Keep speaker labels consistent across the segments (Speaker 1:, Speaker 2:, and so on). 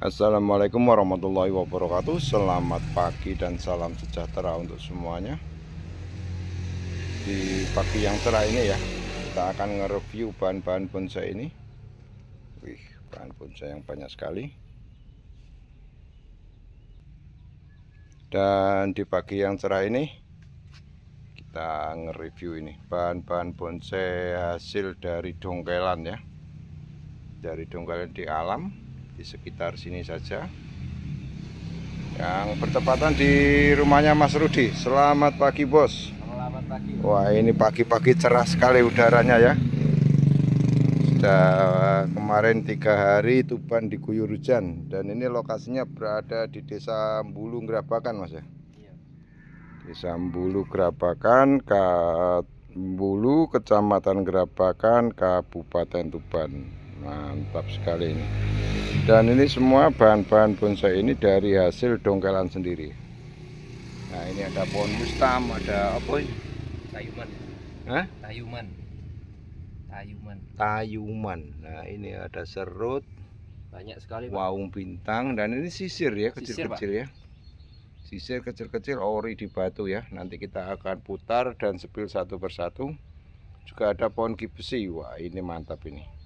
Speaker 1: Assalamualaikum warahmatullahi wabarakatuh Selamat pagi dan salam sejahtera untuk semuanya Di pagi yang cerah ini ya Kita akan nge-review bahan-bahan bonsai ini Wih, bahan bonsai yang banyak sekali Dan di pagi yang cerah ini Kita nge-review ini Bahan-bahan bonsai hasil dari dongkelan ya Dari dongkelan di alam di sekitar sini saja yang bertepatan di rumahnya Mas Rudi selamat pagi bos selamat pagi wah ini pagi-pagi cerah sekali udaranya ya sudah eh, kemarin tiga hari Tuban diguyur hujan dan ini lokasinya berada di desa Bulu Gerabakan mas ya iya. desa Bulu Gerabakan Bulu Kecamatan Gerabakan Kabupaten Tuban mantap sekali ini dan ini semua bahan-bahan bonsai ini dari hasil dongkelan sendiri nah ini ada pohon mustam ada apa ini? tayuman Hah? tayuman tayuman tayuman nah ini ada serut banyak sekali Pak. waung bintang dan ini sisir ya kecil-kecil ya sisir kecil-kecil ori di batu ya nanti kita akan putar dan sepil satu persatu juga ada pohon kipsi wah ini mantap ini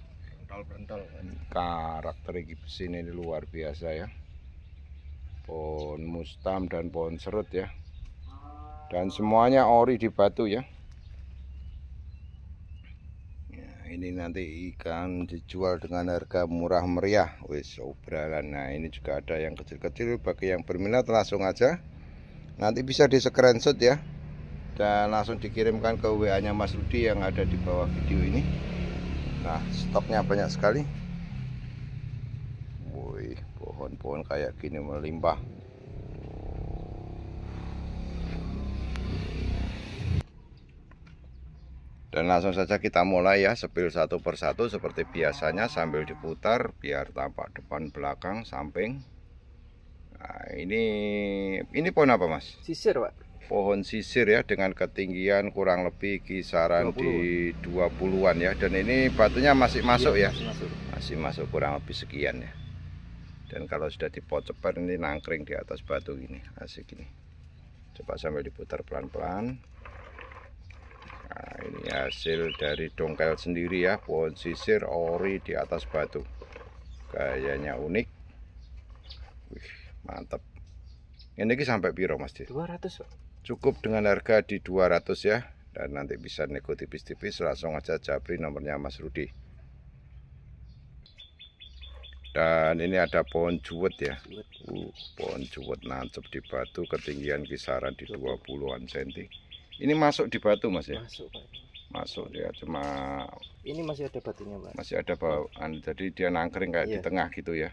Speaker 1: Brentol kan. karakter gips ini luar biasa ya pohon mustam dan pohon serut ya dan semuanya ori di batu ya nah, ini nanti ikan dijual dengan harga murah meriah wis obralan nah ini juga ada yang kecil-kecil bagi yang berminat langsung aja nanti bisa di screenshot ya dan langsung dikirimkan ke WA nya Mas Rudi yang ada di bawah video ini nah stoknya banyak sekali woi pohon-pohon kayak gini melimpah dan langsung saja kita mulai ya sepil satu persatu seperti biasanya sambil diputar biar tampak depan belakang samping nah ini ini pohon apa mas sisir pak pohon sisir ya dengan ketinggian kurang lebih kisaran 20. di 20-an ya dan ini batunya masih iya, masuk iya, ya masih masuk. masih masuk kurang lebih sekian ya dan kalau sudah dipocepan ini nangkring di atas batu ini asik ini coba sambil diputar pelan-pelan nah ini hasil dari dongkel sendiri ya pohon sisir ori di atas batu kayaknya unik Wih, mantap ini sampai piro mas 200 pak cukup dengan harga di 200 ya dan nanti bisa nego tipis-tipis langsung aja japri nomornya Mas Rudi dan ini ada pohon juwet ya uh, pohon juwet nancep di batu ketinggian kisaran di 20-an cm. ini masuk di batu mas ya masuk masuk ya cuma ini masih ada batunya Pak. masih ada bawaan jadi dia nangkring kayak iya. di tengah gitu ya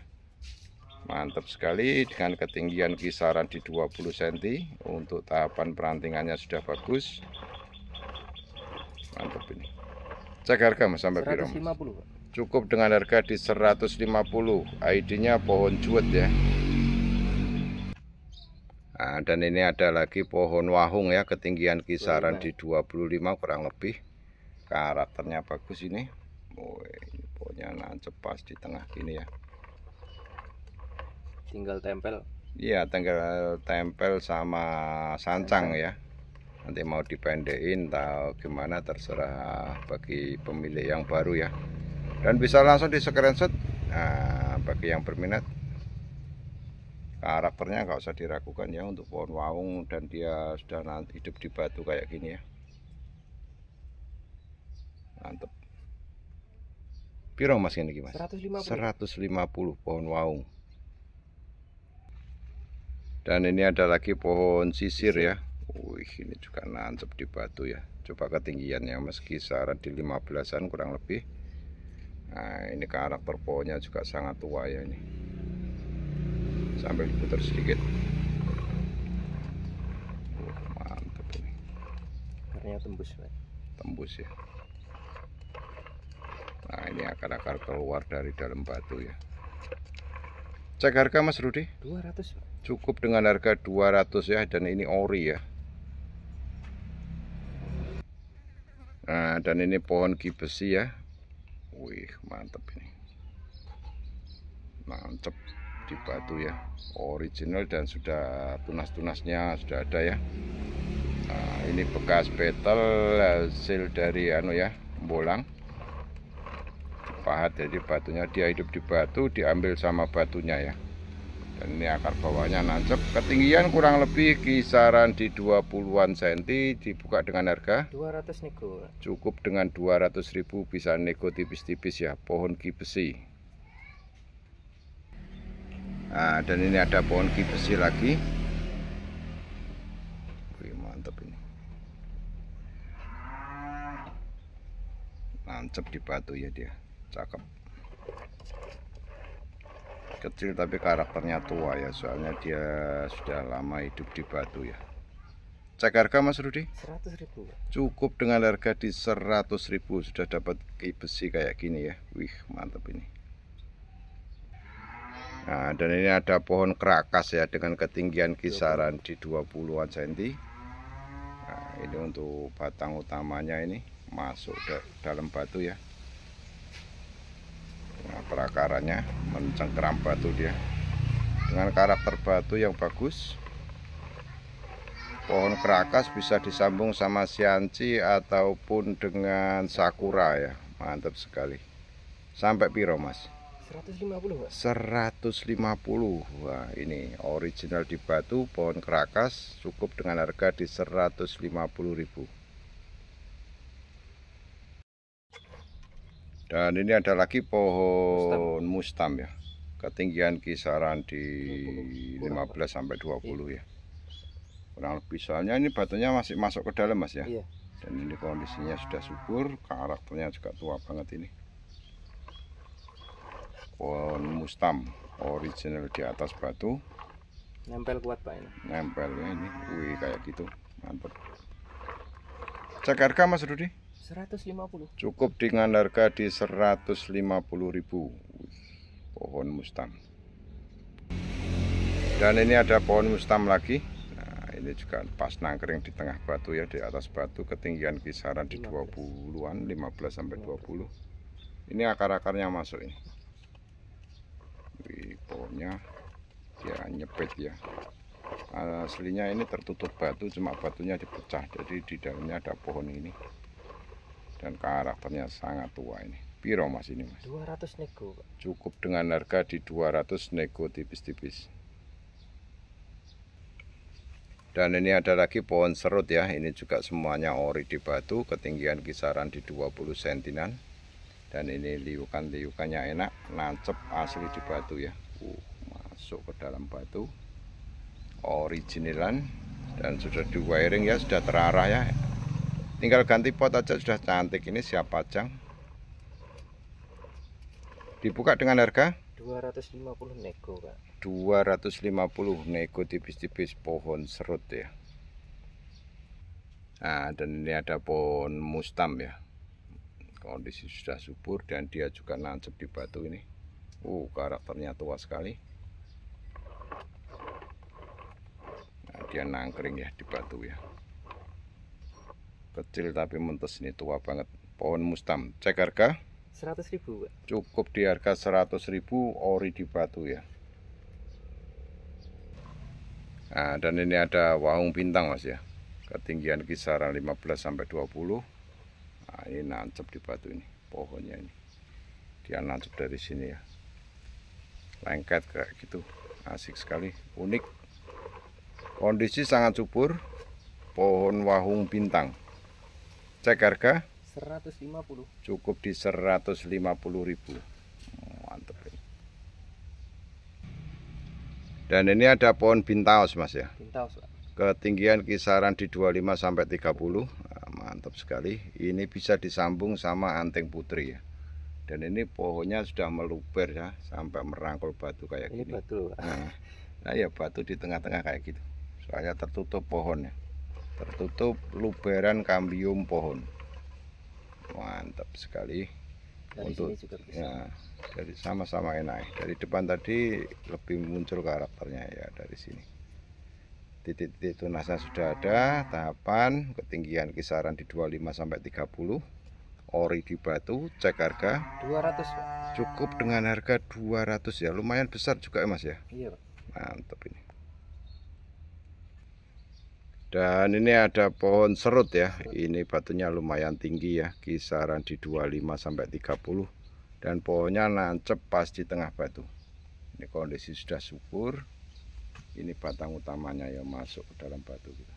Speaker 1: mantap sekali dengan ketinggian kisaran di 20 cm untuk tahapan perantingannya sudah bagus mantap ini cek harga mas sampai biru cukup dengan harga di 150 ID nya pohon juet ya nah, dan ini ada lagi pohon wahung ya ketinggian kisaran di 25 kurang lebih karakternya bagus ini boy ini pohonnya nancep pas di tengah gini ya tinggal tempel iya tinggal tempel sama sancang ya nanti mau dipendekin atau gimana terserah bagi pemilik yang baru ya dan bisa langsung di screenshot nah, bagi yang berminat karakternya nggak usah diragukan ya untuk pohon waung dan dia sudah nanti hidup di batu kayak gini ya mantep Piro mas ini gimana 150 150 pohon waung dan ini ada lagi pohon sisir ya wih ini juga nancep di batu ya coba ketinggiannya meski kisaran di 15an kurang lebih nah ini karakter pohonnya juga sangat tua ya ini sambil diputar sedikit Mantep mantap ini akarnya tembus ya. tembus ya nah ini akar-akar keluar dari dalam batu ya cek harga mas Rudi 200 Pak cukup dengan harga 200 ya dan ini ori ya nah dan ini pohon kibesi ya wih mantep ini mantep di batu ya original dan sudah tunas-tunasnya sudah ada ya nah, ini bekas petal hasil dari anu ya bolang pahat jadi batunya dia hidup di batu diambil sama batunya ya dan ini akar bawahnya nancep ketinggian kurang lebih kisaran di 20-an cm dibuka dengan harga 200 nego cukup dengan 200 ribu bisa nego tipis-tipis ya pohon kibesi. nah dan ini ada pohon kibesi lagi Wih, mantep ini nancep di batu ya dia cakep kecil tapi karakternya tua ya soalnya dia sudah lama hidup di batu ya cek harga mas Rudi 100.000 cukup dengan harga di 100.000 sudah dapat besi kayak gini ya wih mantap ini nah dan ini ada pohon kerakas ya dengan ketinggian kisaran di 20an cm nah, ini untuk batang utamanya ini masuk ke dalam batu ya perakarannya mencengkeram batu dia dengan karakter batu yang bagus pohon kerakas bisa disambung sama sianci ataupun dengan sakura ya mantap sekali sampai piro mas 150 mas 150 wah ini original di batu pohon kerakas cukup dengan harga di 150 ribu Dan ini ada lagi pohon mustam, mustam ya. Ketinggian kisaran di 15 sampai 20 ya. Kurang lebih soalnya ini batunya masih masuk ke dalam Mas ya. Iya. Dan ini kondisinya sudah subur, karakternya juga tua banget ini. Pohon mustam original di atas batu. Nempel kuat Pak ini. Nempel ya ini. Wih kayak gitu. Mantap. Cek harga Mas Rudi. 150. Cukup dengan harga di 150.000. Pohon mustam. Dan ini ada pohon mustam lagi. Nah, ini juga pas nangkring di tengah batu ya, di atas batu ketinggian kisaran di 20-an, 15 sampai 20. Ini akar-akarnya masuk ini. Wih, pohonnya dia nyepet ya aslinya ini tertutup batu cuma batunya dipecah jadi di dalamnya ada pohon ini dan karakternya sangat tua ini piro mas ini mas 200 nego cukup dengan harga di 200 nego tipis-tipis dan ini ada lagi pohon serut ya ini juga semuanya ori di batu ketinggian kisaran di 20 sentinan dan ini liukan-liukannya enak nancep asli di batu ya uh, masuk ke dalam batu originalan dan sudah di wiring ya sudah terarah ya tinggal ganti pot aja sudah cantik ini siap pajang dibuka dengan harga 250 nego Pak 250 nego tipis-tipis pohon serut ya nah dan ini ada pohon mustam ya kondisi sudah subur dan dia juga nancep di batu ini uh karakternya tua sekali nah, dia nangkring ya di batu ya kecil tapi mentes ini tua banget pohon mustam cek harga 100 ribu cukup di harga 100 ribu ori di batu ya nah, dan ini ada wahung bintang mas ya ketinggian kisaran 15 sampai 20 nah, ini nancep di batu ini pohonnya ini dia nancep dari sini ya lengket kayak gitu asik sekali unik kondisi sangat subur pohon wahung bintang Cek harga? 150. Cukup di 150.000. ini. Dan ini ada pohon bintaus, Mas ya. Bintaus, Ketinggian kisaran di 25 sampai 30. Nah, mantap sekali. Ini bisa disambung sama anting putri ya. Dan ini pohonnya sudah meluber ya, sampai merangkul batu kayak ini gini. Ini batu. Nah, nah ya batu di tengah-tengah kayak gitu. Soalnya tertutup pohonnya tertutup luberan kambium pohon mantap sekali dari untuk juga ya dari sama-sama enak dari depan tadi lebih muncul karakternya ya dari sini titik-titik tunasnya sudah ada tahapan ketinggian kisaran di 25 sampai 30 ori di batu cek harga 200 cukup dengan harga 200 ya lumayan besar juga ya mas ya iya mantap ini dan ini ada pohon serut ya ini batunya lumayan tinggi ya kisaran di 25 sampai 30 dan pohonnya nancep pas di tengah batu ini kondisi sudah subur ini batang utamanya yang masuk ke dalam batu kita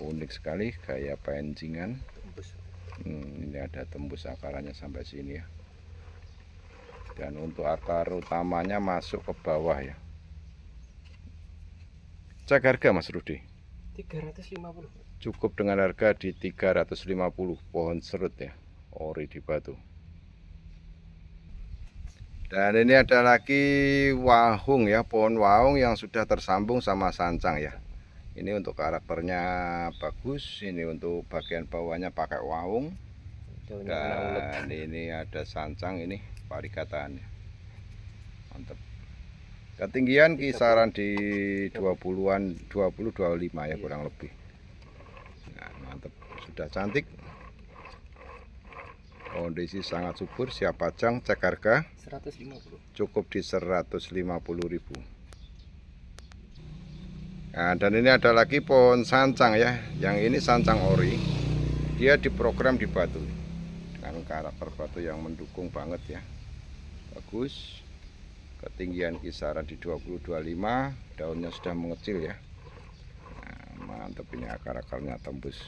Speaker 1: unik sekali kayak pencingan hmm, ini ada tembus akarannya sampai sini ya dan untuk akar utamanya masuk ke bawah ya Cek harga Mas Rudi. 350. Cukup dengan harga di 350 pohon serut ya, ori di batu. Dan ini ada lagi wahung ya, pohon wahung yang sudah tersambung sama sancang ya. Ini untuk karakternya bagus, ini untuk bagian bawahnya pakai wahung. Dan ini ada sancang ini parikatannya. Mantap. Ketinggian kisaran di 20-an, 20-25 ya iya. kurang lebih. Nah, mantap, sudah cantik. Kondisi sangat subur, siap pajang, cek harga. 150. Cukup di 150.000. Nah, dan ini ada lagi pohon sancang ya. Yang ini sancang ori. Dia diprogram di batu. Dengan karakter batu yang mendukung banget ya. Bagus ketinggian kisaran di puluh lima, daunnya sudah mengecil ya nah, mantap ini akar-akarnya tembus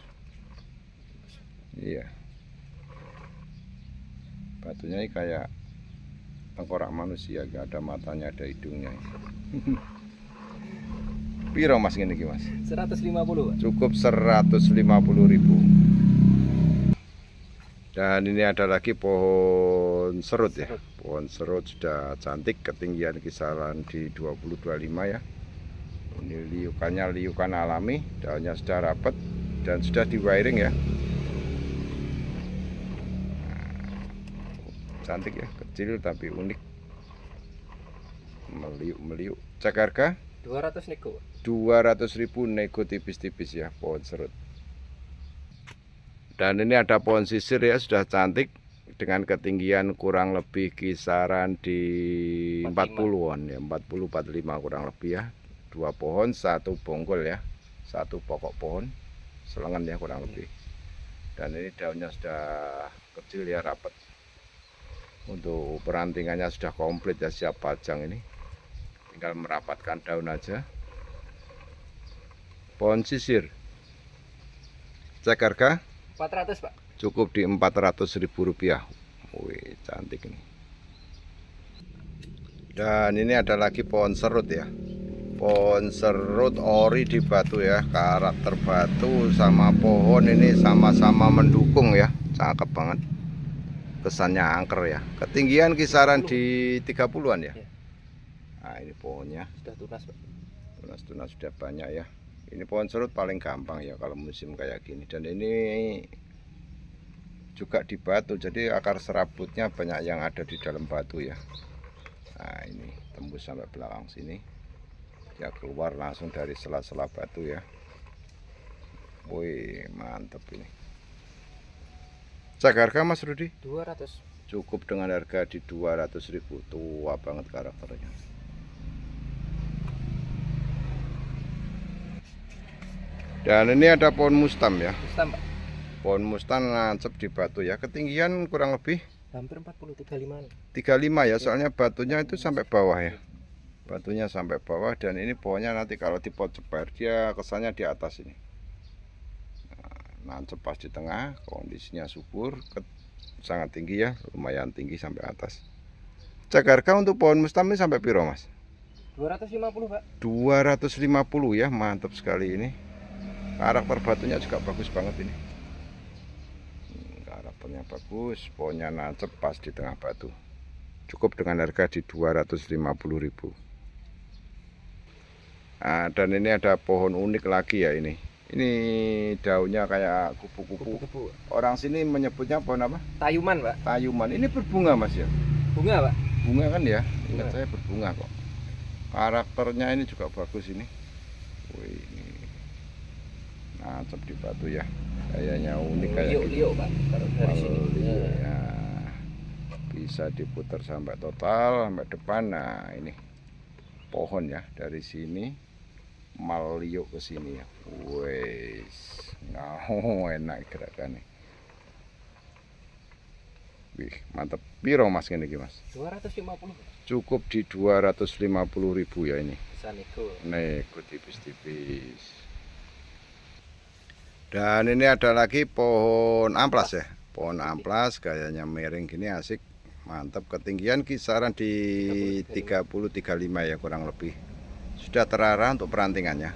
Speaker 1: iya batunya ini kayak tengkorak manusia gak ada matanya ada hidungnya piro mas ini mas 150 cukup 150 ribu dan ini ada lagi pohon pohon serut ya pohon serut sudah cantik ketinggian kisaran di 20-25 ya ini liukannya liukan alami daunnya sudah rapet dan sudah di wiring ya cantik ya kecil tapi unik meliuk meliuk cek harga 200 nego 200 ribu nego tipis-tipis ya pohon serut dan ini ada pohon sisir ya sudah cantik dengan ketinggian kurang lebih kisaran di 40-an ya 40 45 kurang lebih ya dua pohon satu bonggol ya satu pokok pohon selengan ya kurang iya. lebih dan ini daunnya sudah kecil ya rapat untuk perantingannya sudah komplit ya siap pajang ini tinggal merapatkan daun aja pohon sisir cek harga 400 pak cukup di ratus ribu rupiah wih cantik ini dan ini ada lagi pohon serut ya pohon serut ori di batu ya karakter batu sama pohon ini sama-sama mendukung ya cakep banget kesannya angker ya ketinggian kisaran di 30-an ya nah ini pohonnya sudah tunas tunas-tunas sudah banyak ya ini pohon serut paling gampang ya kalau musim kayak gini dan ini juga di batu jadi akar serabutnya banyak yang ada di dalam batu ya nah ini tembus sampai belakang sini ya keluar langsung dari sela-sela batu ya wih mantep ini cek harga mas Rudi 200 cukup dengan harga di 200 ribu tua banget karakternya dan ini ada pohon mustam ya mustam pak pohon mustan nancep di batu ya ketinggian kurang lebih hampir 40 35 35 ya soalnya batunya itu sampai bawah ya batunya sampai bawah dan ini pohonnya nanti kalau dipot cepat dia kesannya di atas ini nah, nancep pas di tengah kondisinya subur sangat tinggi ya lumayan tinggi sampai atas cek untuk pohon mustam ini sampai piro mas 250 pak 250 ya mantap sekali ini karakter batunya juga bagus banget ini apelnya bagus pohonnya nancep pas di tengah batu cukup dengan harga di 250.000 nah, dan ini ada pohon unik lagi ya ini ini daunnya kayak kupu-kupu orang sini menyebutnya pohon apa tayuman pak tayuman ini berbunga mas ya bunga pak bunga kan ya ingat saya berbunga kok karakternya ini juga bagus ini Wih, ini nancep di batu ya kayaknya unik kayak liuk, gitu. liuk, Pak. Kalau dari sini. Nah, ya. Bisa diputar sampai total sampai depan. Nah, ini pohon ya dari sini maliuk ke sini ya. Wes. Nah, oh, enak gerakannya. Wih, mantep Piro Mas ini Mas? 250. Cukup di ribu ya ini. Bisa nego. Nego nah, tipis-tipis. Dan ini ada lagi pohon amplas ya. Pohon amplas gayanya miring gini asik. Mantap ketinggian kisaran di 30 35 ya kurang lebih. Sudah terarah untuk perantingannya.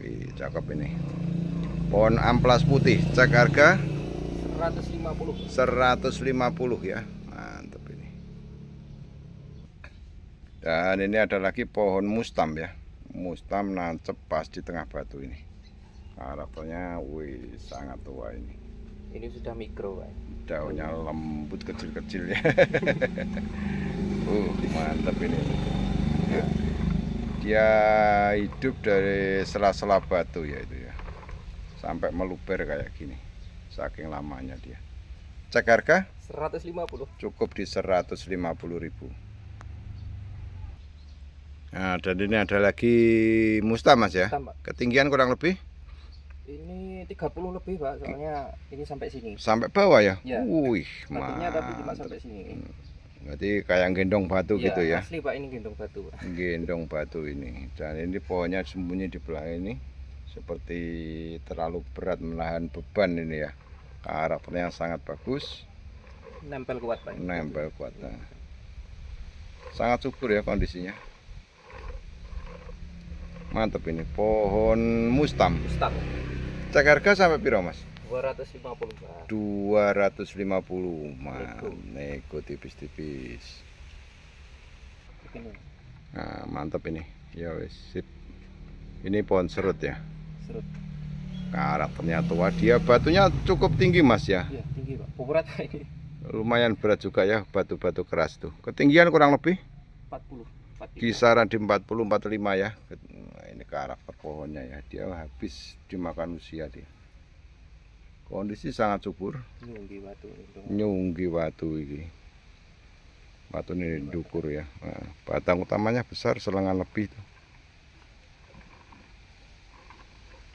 Speaker 1: Wih, cakep ini. Pohon amplas putih, cek harga 150. 150 ya. Mantap ini. Dan ini ada lagi pohon mustam ya mustam nancep pas di tengah batu ini karakternya wih sangat tua ini ini sudah mikro Pak. daunnya iya. lembut kecil-kecil ya uh mantap ini ya. iya. dia hidup dari sela-sela batu ya itu ya sampai meluber kayak gini saking lamanya dia cek harga 150 cukup di 150 ribu Nah, dan ini ada lagi musta mas ya. Musta, Ketinggian kurang lebih? Ini 30 lebih pak, soalnya ini sampai sini. Sampai bawah ya? ya. Wih, mantap. tapi cuma sampai sini. Hmm. Berarti kayak gendong batu ya, gitu ya? Asli pak ini gendong batu. Gendong batu ini. Dan ini pohonnya sembunyi di belah ini. Seperti terlalu berat menahan beban ini ya. Karakternya sangat bagus. Nempel kuat pak. Nempel kuat. Nah. Sangat subur ya kondisinya. Mantap ini pohon mustam. Mustam. Cek harga sampai piro, Mas? 250, Mas. 250, Mas. Nego tipis-tipis. Nah, mantap ini. Ya wis, sip. Ini pohon serut ya. Serut. Karakternya tua dia, ya, batunya cukup tinggi, Mas ya. Iya, tinggi, Pak. Berat ini. Lumayan berat juga ya batu-batu keras tuh. Ketinggian kurang lebih 40 kisaran di 40 45 ya nah, ini karakter pohonnya ya dia habis dimakan usia dia kondisi sangat subur nyunggi batu nyunggi watu ini watu ini dukur ya nah, batang utamanya besar selengan lebih tuh.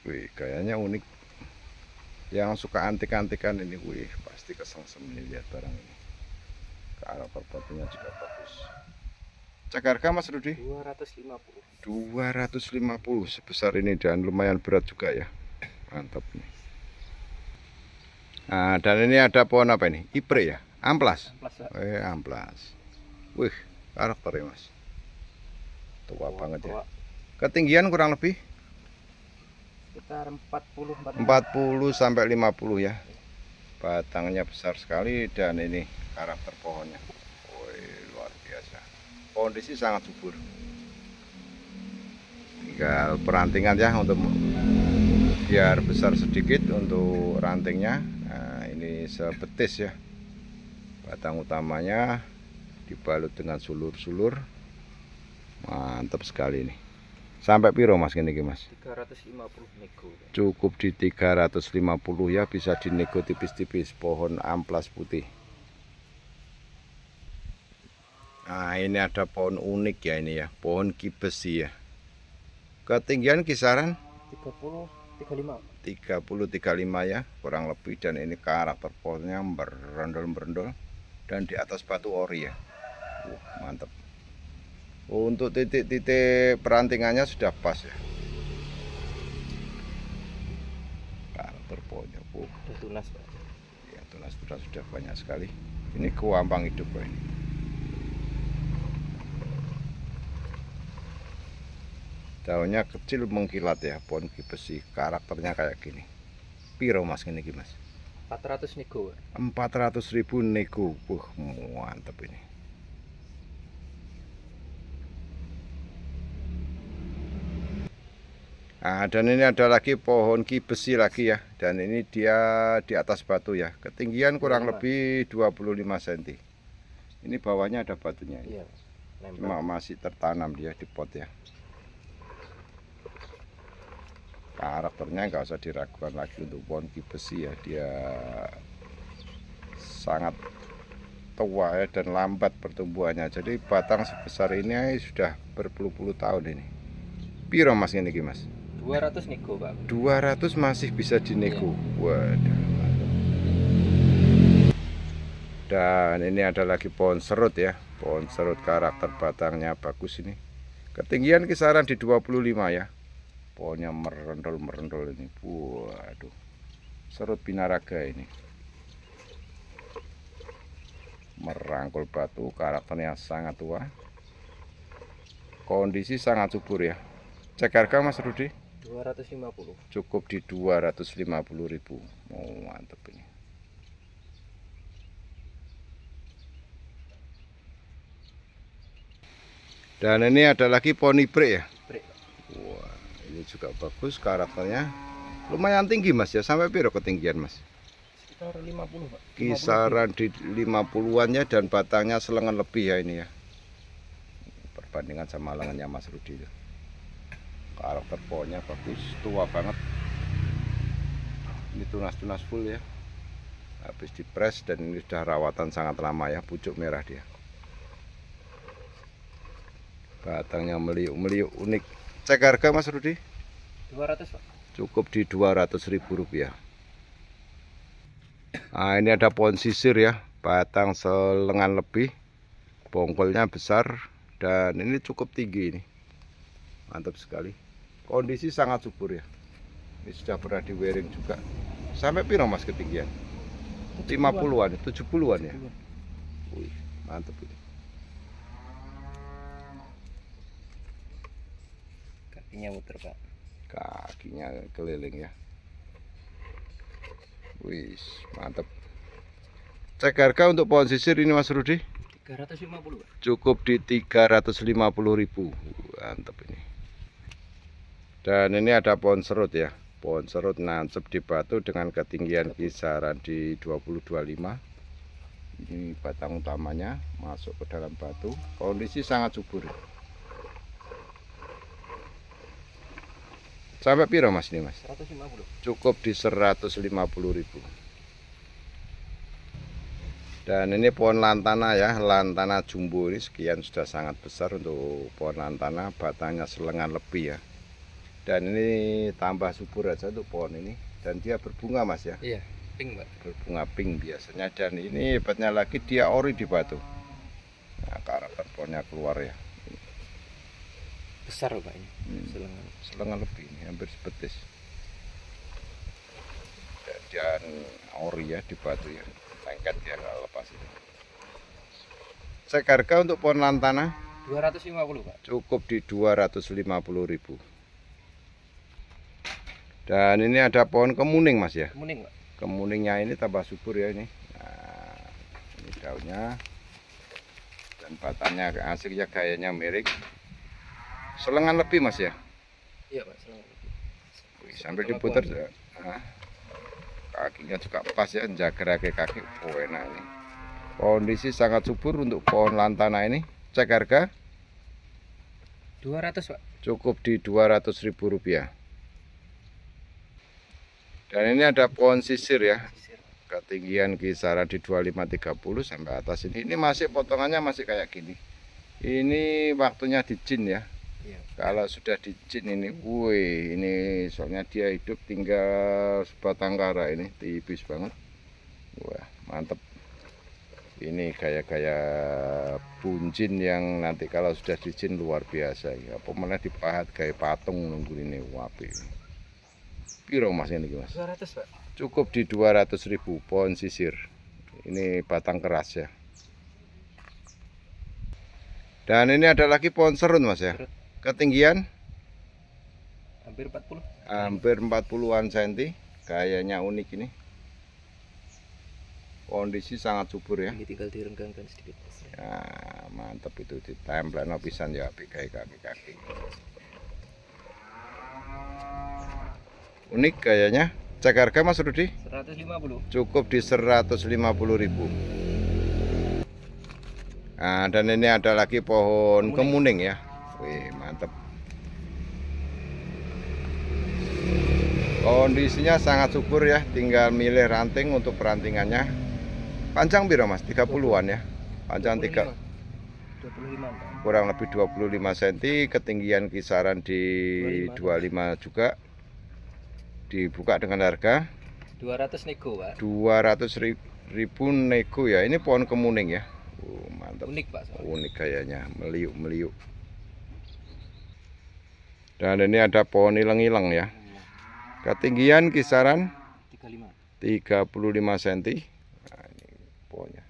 Speaker 1: Wih, kayaknya unik yang suka antik-antikan ini wih pasti kesengsem ini lihat barang ini karakter batunya juga bagus Cakar harga Mas Rudi? 250. 250 sebesar ini dan lumayan berat juga ya. Mantap nih. Nah, dan ini ada pohon apa ini? Ipre ya? Amplas. Amplas. Eh, amplas. Wih, karakter ya, Mas. Tua, oh, banget ya. tua. ya. Ketinggian kurang lebih sekitar 40, 40 sampai 50 ya. Batangnya besar sekali dan ini karakter pohonnya kondisi sangat subur tinggal perantingan ya untuk biar besar sedikit untuk rantingnya nah, ini sebetis ya batang utamanya dibalut dengan sulur-sulur mantap sekali ini sampai piro mas gini mas 350 nego cukup di 350 ya bisa dinego tipis-tipis pohon amplas putih Nah ini ada pohon unik ya ini ya Pohon kibesi ya Ketinggian kisaran 30 35 30 35 ya kurang lebih Dan ini karakter pohonnya merendol-merendol Dan di atas batu ori ya uh, mantap Untuk titik-titik perantingannya sudah pas ya Karakter pohonnya Wah. Tunas Pak ya, Tunas-tunas sudah banyak sekali Ini kuambang hidup Pak ini daunnya kecil mengkilat ya pohon besi karakternya kayak gini piro mas ini mas 400 nego 400 ribu nego Wah, mantep ini Nah, dan ini ada lagi pohon ki besi lagi ya. Dan ini dia di atas batu ya. Ketinggian kurang iya, lebih 25 cm. Ini bawahnya ada batunya. ya. Cuma iya, masih tertanam dia di pot ya karakternya nggak usah diragukan lagi untuk pohon kibesi ya dia sangat tua ya dan lambat pertumbuhannya jadi batang sebesar ini ya sudah berpuluh-puluh tahun ini piro mas ini mas 200 niko pak 200 masih bisa dinego iya. waduh dan ini ada lagi pohon serut ya pohon serut karakter batangnya bagus ini ketinggian kisaran di 25 ya pohonnya merendol-merendol ini waduh serut binaraga ini merangkul batu karakternya sangat tua kondisi sangat subur ya cek harga mas Rudi 250 cukup di 250 ribu mau oh, mantep ini dan ini ada lagi poni break ya ini juga bagus karakternya lumayan tinggi mas ya sampai piro ketinggian mas sekitar 50 pak 50 kisaran di 50 an ya dan batangnya selengan lebih ya ini ya perbandingan sama lengannya mas Rudi ya. karakter pohonnya bagus tua banget ini tunas-tunas full ya habis dipres dan ini sudah rawatan sangat lama ya pucuk merah dia batangnya meliuk-meliuk unik cek harga mas Rudi 200 Pak. Cukup di 200 ribu rupiah. Nah ini ada pohon sisir ya. Batang selengan lebih. Bongkolnya besar. Dan ini cukup tinggi ini. Mantap sekali. Kondisi sangat subur ya. Ini sudah pernah di wearing juga. Sampai piro mas ketinggian? 50-an, 70-an ya? Wih, mantap ini. kakinya muter pak kakinya keliling ya wis mantep cek harga untuk pohon sisir ini Mas Rudi 350 cukup di 350 ribu mantep ini dan ini ada pohon serut ya pohon serut nancep di batu dengan ketinggian kisaran di 2025 ini batang utamanya masuk ke dalam batu kondisi sangat subur Sampai piro Mas ini Mas? 150. Cukup di 150 ribu Dan ini pohon lantana ya, lantana jumbo ini sekian sudah sangat besar untuk pohon lantana, batangnya selengan lebih ya. Dan ini tambah subur aja untuk pohon ini dan dia berbunga Mas ya. Iya, pink Mbak. Berbunga pink biasanya dan ini hebatnya lagi dia ori di batu. Nah, karakter pohonnya keluar ya besar loh pak ini hmm. selengan selengan lebih ini hampir sebetis dan, dan ori ya di batu ya lengket ya kalau lepas itu cek harga untuk pohon lantana 250 pak cukup di 250 ribu dan ini ada pohon kemuning mas ya kemuning pak kemuningnya ini tambah subur ya ini nah, ini daunnya dan batangnya asik ya gayanya mirip selengan lebih mas ya iya pak selengan lebih sambil diputar ya. kakinya juga pas ya jaga kaki kaki oh enak ini kondisi sangat subur untuk pohon lantana ini cek harga 200 pak cukup di 200 ribu rupiah dan ini ada pohon sisir ya ketinggian kisaran di 2530 sampai atas ini ini masih potongannya masih kayak gini ini waktunya di ya Iya. Kalau sudah dicin ini, woi ini soalnya dia hidup tinggal sebatang kara ini tipis banget. Wah mantep. Ini gaya-gaya buncin yang nanti kalau sudah dicin luar biasa. Ya, pemenang dipahat gaya patung nunggu ini wapi. Piro mas ini mas? 200 pak. Cukup di 200 ribu pohon sisir. Ini batang keras ya. Dan ini ada lagi pohon serun mas ya. Serut ketinggian hampir 40 hampir 40-an senti gayanya unik ini kondisi sangat subur ya ini tinggal direnggangkan sedikit ya mantap itu ditempel pisan ya kaki kaki kaki unik gayanya cek harga mas Rudi 150 cukup di 150 ribu nah dan ini ada lagi pohon kemuning, kemuning ya Wih, Kondisinya sangat subur ya, tinggal milih ranting untuk perantingannya. Panjang biro Mas? 30-an ya. Panjang 3 25. kurang lebih 25 cm ketinggian kisaran di 25, 25 juga dibuka dengan harga 200 nego Pak 200 ribu, nego ya ini pohon kemuning ya uh, mantap unik Pak soalnya. unik kayaknya meliuk-meliuk dan ini ada pohon ilang-ilang ya Ketinggian kisaran 35 35 cm. Nah, ini pohonnya.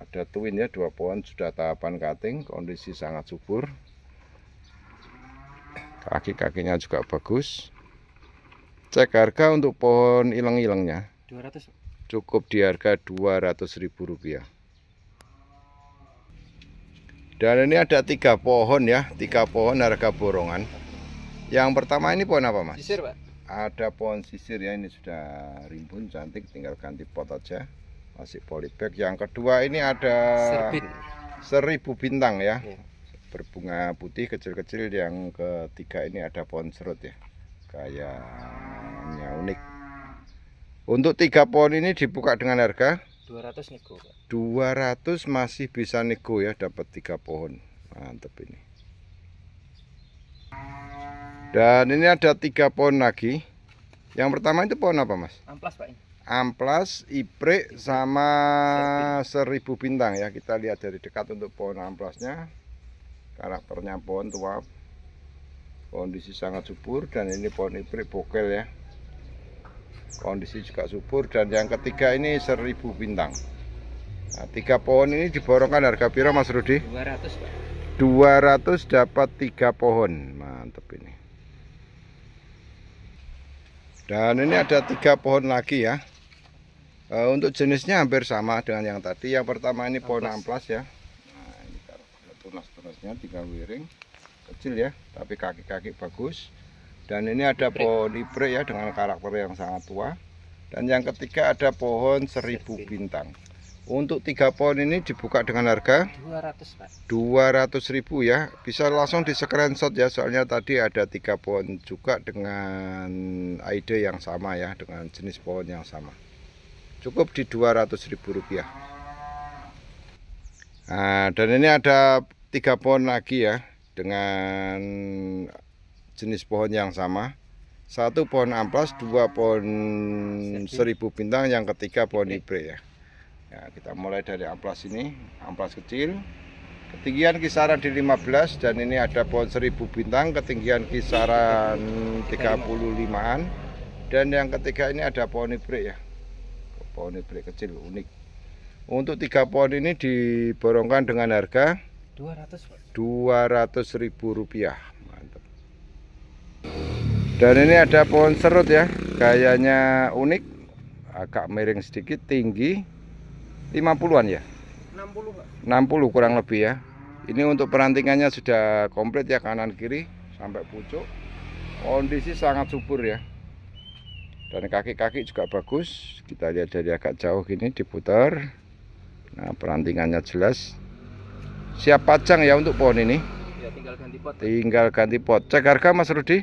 Speaker 1: Ada twin ya, dua pohon sudah tahapan cutting, kondisi sangat subur. Kaki-kakinya juga bagus. Cek harga untuk pohon ilang-ilangnya. 200. Cukup di harga Rp200.000. Dan ini ada tiga pohon ya, tiga pohon harga borongan. Yang pertama ini pohon apa, Mas? Sisir, Pak. Ada pohon sisir ya, ini sudah rimbun cantik, tinggal ganti pot aja. Masih polybag. Yang kedua ini ada Serbit. seribu bintang ya. ya. Berbunga putih kecil-kecil. Yang ketiga ini ada pohon serut ya. Kayaknya unik. Untuk tiga pohon ini dibuka dengan harga 200 nego, Pak. 200 masih bisa nego ya dapat tiga pohon. Mantep ini. Dan ini ada tiga pohon lagi. Yang pertama itu pohon apa, Mas? Amplas, Pak. Amplas, iprik sama seribu bintang ya. Kita lihat dari dekat untuk pohon amplasnya. Karakternya pohon tua. Kondisi sangat subur dan ini pohon iprik bokel ya. Kondisi juga subur dan yang ketiga ini seribu bintang. Nah, tiga pohon ini diborongkan harga piro Mas Rudi? 200, Pak. 200 dapat tiga pohon. mantep ini dan ini ada tiga pohon lagi ya eh, untuk jenisnya hampir sama dengan yang tadi yang pertama ini pohon amplas ya nah, ini tunas-tunasnya tiga wiring kecil ya tapi kaki-kaki bagus dan ini ada pohon libre ya dengan karakter yang sangat tua dan yang ketiga ada pohon seribu bintang untuk tiga pohon ini dibuka dengan harga 200, Pak. 200.000 ya. Bisa langsung di screenshot ya, soalnya tadi ada tiga pohon juga dengan ide yang sama ya, dengan jenis pohon yang sama. Cukup di ribu rupiah. Nah, dan ini ada tiga pohon lagi ya dengan jenis pohon yang sama. Satu pohon amplas, dua pohon seribu bintang, yang ketiga pohon ibre ya ya, kita mulai dari amplas ini amplas kecil ketinggian kisaran di 15 dan ini ada pohon 1000 bintang ketinggian kisaran 35an dan yang ketiga ini ada pohon ibrik ya pohon ibrik kecil unik untuk tiga pohon ini diborongkan dengan harga 200 200 ribu rupiah mantap dan ini ada pohon serut ya gayanya unik agak miring sedikit tinggi lima puluhan ya? 60 Pak. 60 kurang lebih ya. Ini untuk perantingannya sudah komplit ya kanan kiri sampai pucuk. Kondisi sangat subur ya. Dan kaki-kaki juga bagus. Kita lihat dari agak jauh gini diputar. Nah, perantingannya jelas. Siap pajang ya untuk pohon ini. Ya, tinggal ganti pot. Tinggal ganti pot. Cek harga Mas Rudi.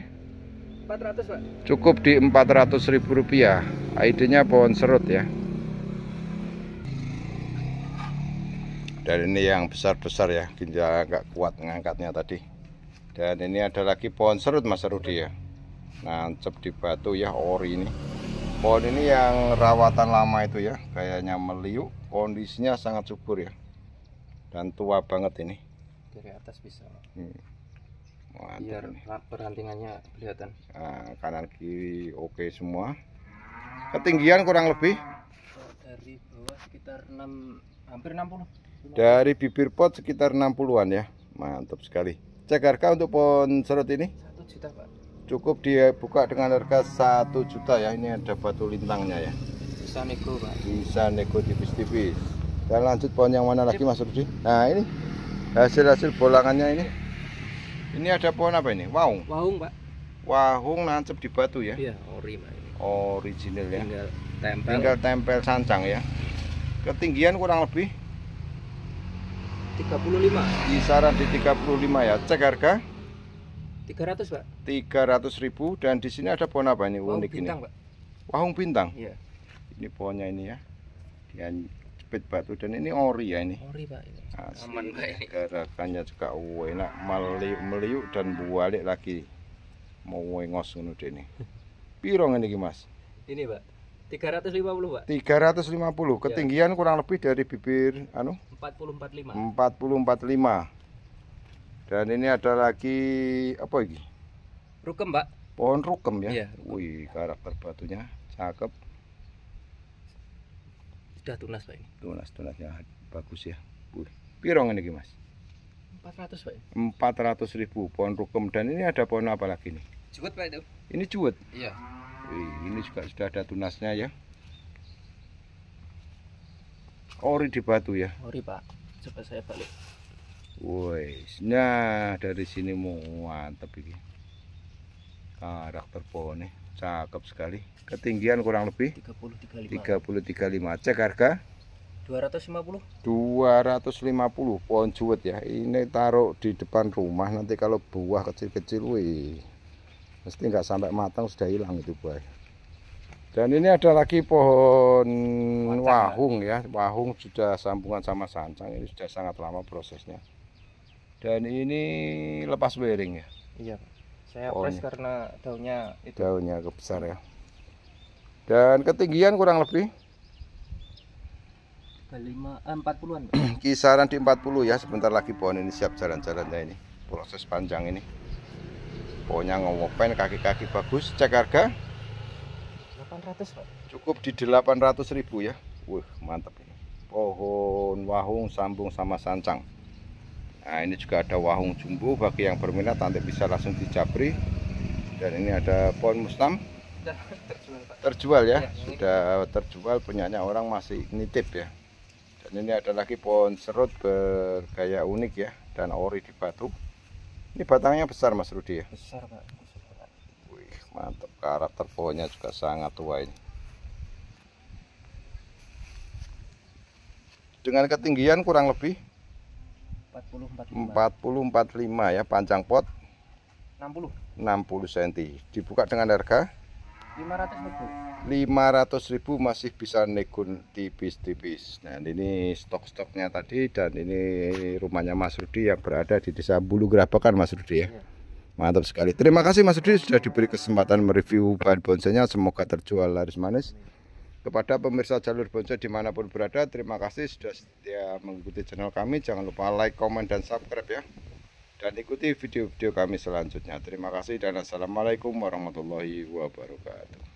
Speaker 1: 400, Pak. Cukup di 400.000 rupiah. ID-nya pohon serut ya. dan ini yang besar-besar ya ginjal agak kuat ngangkatnya tadi dan ini ada lagi pohon serut Mas Rudi ya nancep di batu ya ori ini pohon ini yang rawatan lama itu ya kayaknya meliuk kondisinya sangat subur ya dan tua banget ini dari atas bisa hmm. biar perhantingannya kelihatan nah, kanan kiri oke semua ketinggian kurang lebih dari bawah sekitar 6 hampir 60 dari bibir pot sekitar 60-an ya. Mantap sekali. Cek harga untuk pohon serut ini? 1 juta, Pak. Cukup dibuka dengan harga 1 juta ya. Ini ada batu lintangnya ya. Bisa nego, Pak. Bisa nego tipis-tipis. Dan lanjut pohon yang mana lagi Mas Rudi? Nah, ini hasil-hasil bolangannya ini. Ini ada pohon apa ini? Waung. Wahung Pak. Wahung nancep di batu ya. Iya, ori, Pak. Original ya. Tinggal tempel. Tinggal tempel sancang ya. Ketinggian kurang lebih 35 kisaran di 35 ya cek harga 300 pak 300 ribu dan di sini ada pohon apa ini wahung unik bintang, ini pak. wahung bintang iya. ini pohonnya ini ya dia jepit batu dan ini ori ya ini ori pak ini. Asli, aman pak ini gerakannya juga oh, enak meliuk meliuk dan balik lagi mau ngos ngono ini pirong ini mas ini pak 350, Pak. 350. Ya. Ketinggian ya. kurang lebih dari bibir anu 4045. 4045. Dan ini ada lagi apa lagi Rukem, Pak. Pohon rukem ya. ya rukem. Wih, karakter batunya cakep. Sudah tunas, Pak ini. Tunas, tunasnya Bagus ya. Wih. Pirong ini, Mas? 400, Pak. 400 ribu pohon rukem dan ini ada pohon apa lagi nih? cuet Pak itu. Ini cuet Iya ini juga sudah ada tunasnya ya ori di batu ya ori pak coba saya balik woi nah dari sini mau tapi ini karakter pohonnya cakep sekali ketinggian kurang lebih puluh tiga lima. cek harga 250 250 pohon cuet ya ini taruh di depan rumah nanti kalau buah kecil-kecil wih mesti nggak sampai matang sudah hilang itu buah dan ini ada lagi pohon Wancang, wahung ya wahung sudah sambungan sama sancang ini sudah sangat lama prosesnya dan ini lepas wiring ya iya saya pohon. press karena daunnya itu daunnya agak besar ya dan ketinggian kurang lebih 40-an eh, kisaran di 40 ya sebentar lagi pohon ini siap jalan-jalannya ini proses panjang ini pokoknya ngomongin kaki-kaki bagus cek harga 800 Pak cukup di 800 ribu ya wah mantap ini pohon wahung sambung sama sancang nah ini juga ada wahung jumbo bagi yang berminat nanti bisa langsung dijabri dan ini ada pohon mustam terjual, Pak. terjual ya, ya sudah ini. terjual punyanya orang masih nitip ya dan ini ada lagi pohon serut bergaya unik ya dan ori di batu ini batangnya besar Mas Rudi ya? Besar Pak. Wih, mantap. Karakter pohonnya juga sangat tua ini. Dengan ketinggian kurang lebih 40 45. 40 45 ya panjang pot 60 60 cm. Dibuka dengan harga 500 ribu ribu masih bisa negun tipis-tipis nah ini stok-stoknya tadi dan ini rumahnya Mas Rudi yang berada di desa Bulu Gerabakan Mas Rudi ya iya. mantap sekali terima kasih Mas Rudi sudah diberi kesempatan mereview bahan bonsainya semoga terjual laris manis kepada pemirsa jalur bonsai dimanapun berada terima kasih sudah setia mengikuti channel kami jangan lupa like comment dan subscribe ya dan ikuti video-video kami selanjutnya. Terima kasih dan assalamualaikum warahmatullahi wabarakatuh.